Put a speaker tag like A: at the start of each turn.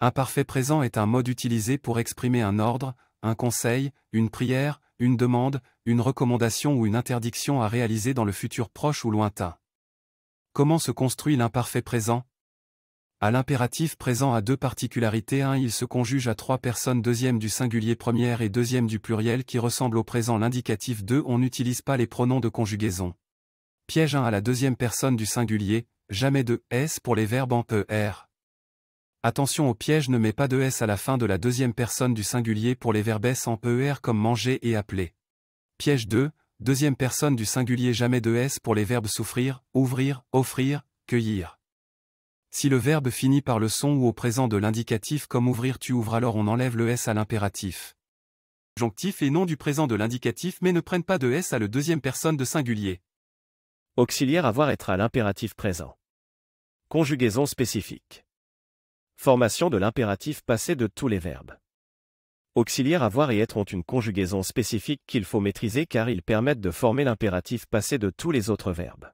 A: Imparfait présent est un mode utilisé pour exprimer un ordre, un conseil, une prière, une demande, une recommandation ou une interdiction à réaliser dans le futur proche ou lointain. Comment se construit l'imparfait présent À l'impératif présent a deux particularités 1. Il se conjuge à trois personnes deuxième du singulier première et deuxième du pluriel qui ressemble au présent l'indicatif 2. On n'utilise pas les pronoms de conjugaison. Piège 1 à la deuxième personne du singulier, jamais de s pour les verbes en er. Attention au piège ne met pas de S à la fin de la deuxième personne du singulier pour les verbes S en ER comme manger et appeler. Piège 2, deuxième personne du singulier jamais de S pour les verbes souffrir, ouvrir, offrir, cueillir. Si le verbe finit par le son ou au présent de l'indicatif comme ouvrir tu ouvres alors on enlève le S à l'impératif. Jonctif et non du présent de l'indicatif mais ne prennent pas de S à le deuxième personne de singulier. Auxiliaire avoir être
B: à l'impératif présent. Conjugaison spécifique formation de l'impératif passé de tous les verbes. Auxiliaires avoir et être ont une conjugaison spécifique qu'il faut maîtriser car ils permettent de former l'impératif passé de tous les autres verbes.